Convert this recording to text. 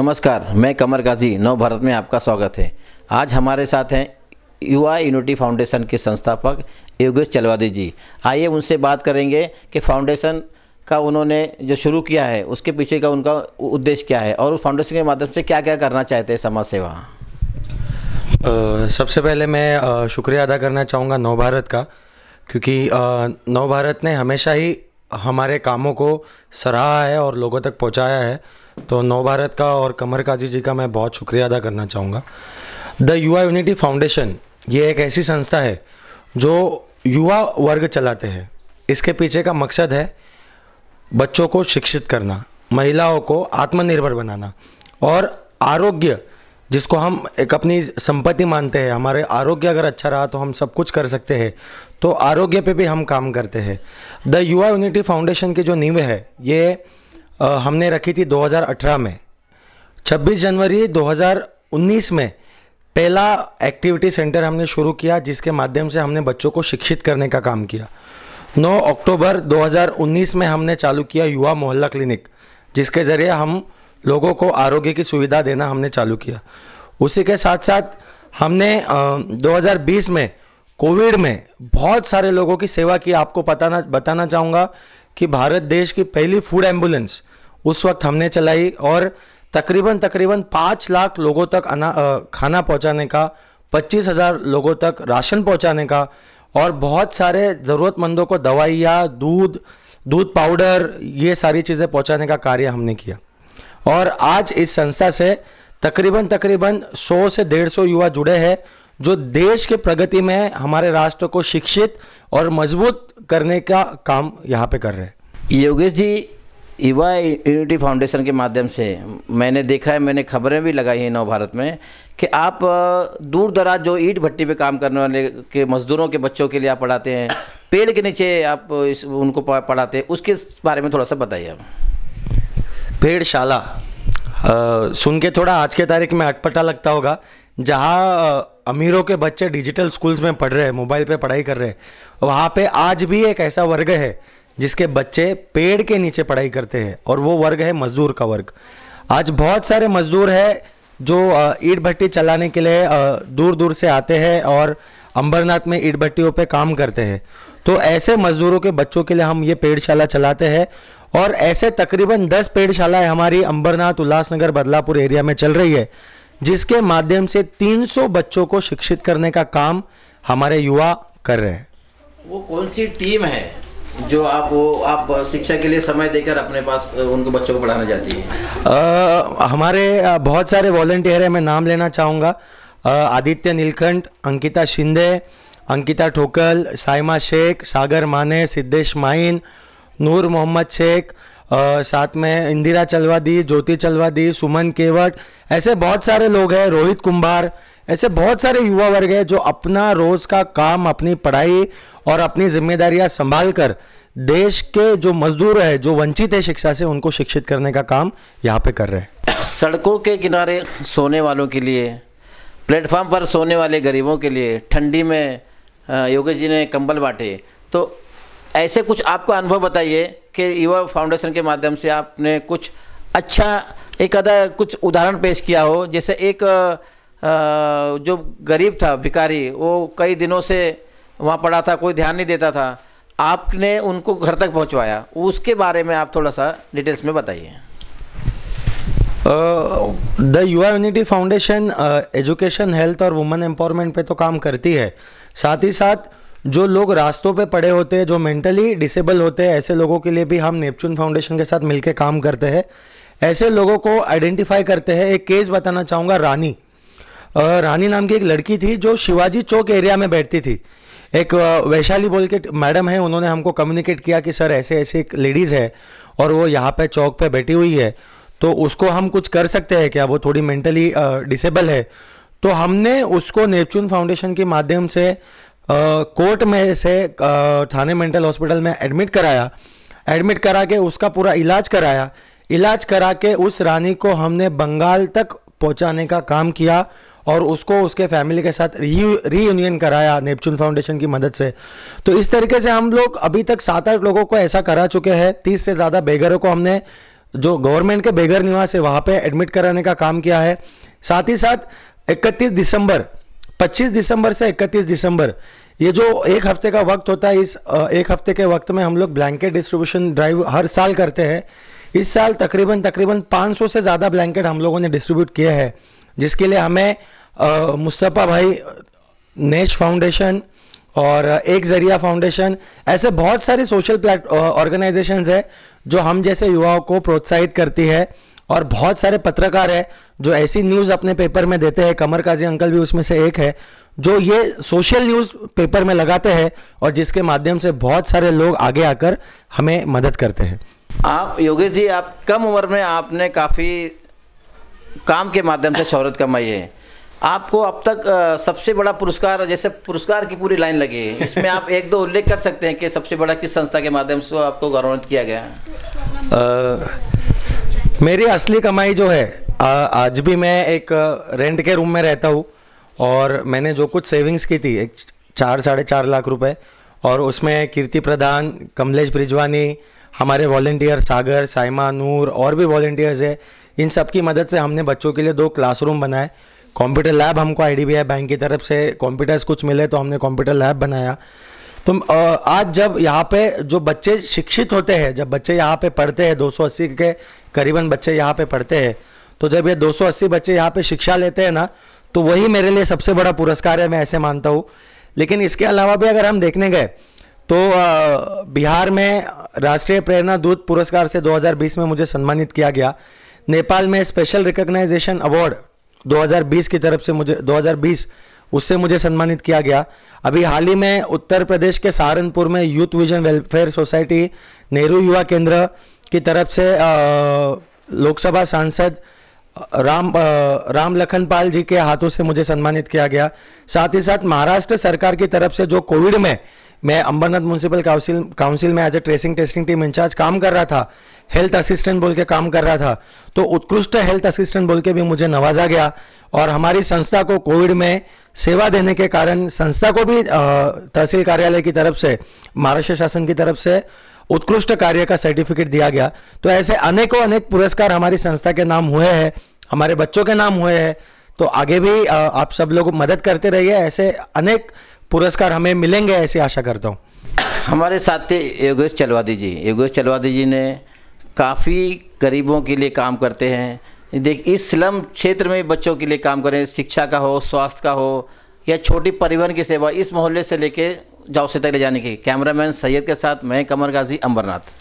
नमस्कार मैं कमर गाजी नव भारत में आपका स्वागत है आज हमारे साथ हैं युवा यूनिटी फाउंडेशन के संस्थापक योगेश चलवादी जी आइए उनसे बात करेंगे कि फाउंडेशन का उन्होंने जो शुरू किया है उसके पीछे का उनका उद्देश्य क्या है और फाउंडेशन के माध्यम से क्या क्या करना चाहते हैं समाज सेवा सबसे पहले मैं शुक्रिया अदा करना चाहूँगा नव भारत का क्योंकि नव भारत ने हमेशा ही हमारे कामों को सराहा है और लोगों तक पहुंचाया है तो नव भारत का और कमर काजी जी का मैं बहुत शुक्रिया अदा करना चाहूँगा द युवा यूनिटी फाउंडेशन ये एक ऐसी संस्था है जो युवा वर्ग चलाते हैं इसके पीछे का मकसद है बच्चों को शिक्षित करना महिलाओं को आत्मनिर्भर बनाना और आरोग्य जिसको हम एक अपनी संपत्ति मानते हैं हमारे आरोग्य अगर अच्छा रहा तो हम सब कुछ कर सकते हैं तो आरोग्य पे भी हम काम करते हैं द युवा यूनिटी फाउंडेशन की जो नींव है ये हमने रखी थी 2018 में 26 जनवरी 2019 में पहला एक्टिविटी सेंटर हमने शुरू किया जिसके माध्यम से हमने बच्चों को शिक्षित करने का काम किया 9 अक्टूबर 2019 में हमने चालू किया युवा मोहल्ला क्लिनिक जिसके ज़रिए हम लोगों को आरोग्य की सुविधा देना हमने चालू किया उसी के साथ साथ हमने आ, 2020 में कोविड में बहुत सारे लोगों की सेवा की आपको पता ना बताना चाहूँगा कि भारत देश की पहली फूड एम्बुलेंस उस वक्त हमने चलाई और तकरीबन तकरीबन पाँच लाख लोगों तक अना आ, खाना पहुँचाने का पच्चीस हज़ार लोगों तक राशन पहुँचाने का और बहुत सारे ज़रूरतमंदों को दवाइयाँ दूध दूध पाउडर ये सारी चीज़ें पहुँचाने का कार्य हमने किया और आज इस संस्था से तकरीबन तकरीबन 100 से 150 युवा जुड़े हैं जो देश के प्रगति में हमारे राष्ट्र को शिक्षित और मजबूत करने का काम यहाँ पे कर रहे हैं योगेश जी युवा यूनिटी फाउंडेशन के माध्यम से मैंने देखा है मैंने खबरें भी लगाई हैं नव भारत में कि आप दूर दराज जो ईट भट्टी पे काम करने वाले के मज़दूरों के बच्चों के लिए आप पढ़ाते हैं पेड़ के नीचे आप इस उनको पढ़ाते हैं उसके बारे में थोड़ा सा बताइए आप भेड़शाला सुन के थोड़ा आज के तारीख में अटपटा लगता होगा जहाँ अमीरों के बच्चे डिजिटल स्कूल्स में पढ़ रहे हैं मोबाइल पे पढ़ाई कर रहे हैं वहाँ पे आज भी एक ऐसा वर्ग है जिसके बच्चे पेड़ के नीचे पढ़ाई करते हैं और वो वर्ग है मजदूर का वर्ग आज बहुत सारे मजदूर है जो ईट भट्टी चलाने के लिए दूर दूर से आते हैं और अंबरनाथ में ईट भट्टियों पर काम करते हैं तो ऐसे मजदूरों के बच्चों के लिए हम ये पेड़शाला चलाते हैं और ऐसे तकरीबन 10 पेड़शालाएं हमारी अंबरनाथ उल्लासनगर बदलापुर एरिया में चल रही है जिसके माध्यम से 300 बच्चों को शिक्षित करने का काम हमारे युवा कर रहे हैं वो कौन सी टीम है जो आप वो आप शिक्षा के लिए समय देकर अपने पास उनको बच्चों को पढ़ाना चाहती है आ, हमारे बहुत सारे वॉल्टियर है मैं नाम लेना चाहूँगा आदित्य नीलखंड अंकिता शिंदे अंकिता ठोकल साइमा शेख सागर माने सिद्धेश माइन नूर मोहम्मद शेख साथ में इंदिरा चलवादी ज्योति चलवादी सुमन केवट ऐसे बहुत सारे लोग हैं रोहित कुंभार ऐसे बहुत सारे युवा वर्ग हैं जो अपना रोज का काम अपनी पढ़ाई और अपनी जिम्मेदारियां संभाल कर देश के जो मजदूर है जो वंचित है शिक्षा से उनको शिक्षित करने का काम यहाँ पे कर रहे हैं सड़कों के किनारे सोने वालों के लिए प्लेटफार्म पर सोने वाले गरीबों के लिए ठंडी में योगेश जी ने कंबल बांटे तो ऐसे कुछ आपका अनुभव बताइए कि युवा फाउंडेशन के माध्यम से आपने कुछ अच्छा एक अदा कुछ उदाहरण पेश किया हो जैसे एक जो गरीब था भिकारी वो कई दिनों से वहाँ पड़ा था कोई ध्यान नहीं देता था आपने उनको घर तक पहुँचवाया उसके बारे में आप थोड़ा सा डिटेल्स में बताइए the Yuva unity foundation education health और वुमेन एम्पावरमेंट पे तो काम करती है साथ ही साथ जो लोग रास्तों पे पड़े होते हैं जो मेंटली डिसेबल होते हैं ऐसे लोगों के लिए भी हम नेपचून फाउंडेशन के साथ मिलकर काम करते हैं ऐसे लोगों को आइडेंटिफाई करते हैं एक केस बताना चाहूँगा रानी रानी नाम की एक लड़की थी जो शिवाजी चौक एरिया में बैठती थी एक वैशाली बोल के मैडम है उन्होंने हमको कम्युनिकेट किया कि सर ऐसे ऐसे एक लेडीज़ है और वो यहाँ पे चौक पे बैठी हुई है तो उसको हम कुछ कर सकते हैं क्या वो थोड़ी मेंटली डिसेबल है तो हमने उसको नेपच्यून फाउंडेशन के माध्यम से कोर्ट में से थाने मेंटल हॉस्पिटल में एडमिट कराया एडमिट करा के उसका पूरा इलाज कराया इलाज करा के उस रानी को हमने बंगाल तक पहुंचाने का काम किया और उसको उसके फैमिली के साथ री रीयूनियन कराया नेपचून फाउंडेशन की मदद से तो इस तरीके से हम लोग अभी तक सात आठ लोगों को ऐसा करा चुके हैं तीस से ज़्यादा बेघरों को हमने जो गवर्नमेंट के बेघर निवास है वहां पे एडमिट कराने का काम किया है साथ ही साथ 31 दिसंबर 25 दिसंबर से 31 दिसंबर ये जो एक हफ्ते का वक्त होता है इस एक हफ्ते के वक्त में हम लोग ब्लैंकेट डिस्ट्रीब्यूशन ड्राइव हर साल करते हैं इस साल तकरीबन तकरीबन 500 से ज़्यादा ब्लैंकेट हम लोगों ने डिस्ट्रीब्यूट किया है जिसके लिए हमें मुस्तफ़ा भाई नेश फाउंडेशन और एक जरिया फाउंडेशन ऐसे बहुत सारे सोशल प्लेट ऑर्गेनाइजेशंस है जो हम जैसे युवाओं को प्रोत्साहित करती है और बहुत सारे पत्रकार हैं जो ऐसी न्यूज़ अपने पेपर में देते हैं कमर काजी अंकल भी उसमें से एक है जो ये सोशल न्यूज़ पेपर में लगाते हैं और जिसके माध्यम से बहुत सारे लोग आगे आकर हमें मदद करते हैं आप योगेश जी आप कम उम्र में आपने काफ़ी काम के माध्यम से शहरत कमाई है आपको अब तक सबसे बड़ा पुरस्कार जैसे पुरस्कार की पूरी लाइन लगी है इसमें आप एक दो उल्लेख कर सकते हैं कि सबसे बड़ा किस संस्था के माध्यम से आपको गौरवान्वित किया गया आ, मेरी असली कमाई जो है आ, आज भी मैं एक रेंट के रूम में रहता हूँ और मैंने जो कुछ सेविंग्स की थी एक चार साढ़े चार लाख रुपए और उसमें कीर्ति प्रधान कमलेश ब्रिजवानी हमारे वॉल्टियर सागर साइमा नूर और भी वॉल्टियर्स है इन सब की मदद से हमने बच्चों के लिए दो क्लासरूम बनाए कंप्यूटर लैब हमको आई बैंक की तरफ से कंप्यूटर्स कुछ मिले तो हमने कंप्यूटर लैब बनाया तो आज जब यहाँ पे जो बच्चे शिक्षित होते हैं जब बच्चे यहाँ पे पढ़ते हैं 280 के करीबन बच्चे यहाँ पे पढ़ते हैं तो जब ये 280 बच्चे यहाँ पे शिक्षा लेते हैं ना तो वही मेरे लिए सबसे बड़ा पुरस्कार है मैं ऐसे मानता हूँ लेकिन इसके अलावा भी अगर हम देखने गए तो बिहार में राष्ट्रीय प्रेरणा दूत पुरस्कार से 2020 में मुझे सम्मानित किया गया नेपाल में स्पेशल रिकग्नाइजेशन अवार्ड 2020 की तरफ से मुझे 2020 उससे मुझे सम्मानित किया गया अभी हाल ही में उत्तर प्रदेश के सहारनपुर में youth vision welfare society Nehru Yuva Kendra की तरफ से लोकसभा सांसद राम राम लखन पाल जी के हाथों से मुझे सम्मानित किया गया साथ ही साथ महाराष्ट्र सरकार की तरफ से जो कोविड में मैं अंबरनाथ म्यूनसिपल काउंसिल काउंसिल में as a tracing testing team incharge काम कर रहा था हेल्थ असिस्टेंट बोल के काम कर रहा था तो उत्कृष्ट हेल्थ असिस्टेंट बोल के भी मुझे नवाजा गया और हमारी संस्था को कोविड में सेवा देने के कारण संस्था को भी तहसील कार्यालय की तरफ से महाराष्ट्र शासन की तरफ से उत्कृष्ट कार्य का सर्टिफिकेट दिया गया तो ऐसे अनेकों अनेक पुरस्कार हमारी संस्था के नाम हुए हैं हमारे बच्चों के नाम हुए हैं तो आगे भी आप सब लोग मदद करते रहिए ऐसे अनेक पुरस्कार हमें मिलेंगे ऐसी आशा करता हूँ हमारे साथ थे योगेश चलवादी जी योगेश चलवादी जी ने काफ़ी गरीबों के लिए काम करते हैं देख इस स्लम क्षेत्र में बच्चों के लिए काम करें शिक्षा का हो स्वास्थ्य का हो या छोटी परिवहन की सेवा इस मोहल्ले से लेके जाओ से तक ले जाने की कैमरामैन सैयद के साथ मैं कमर गाजी अंबरनाथ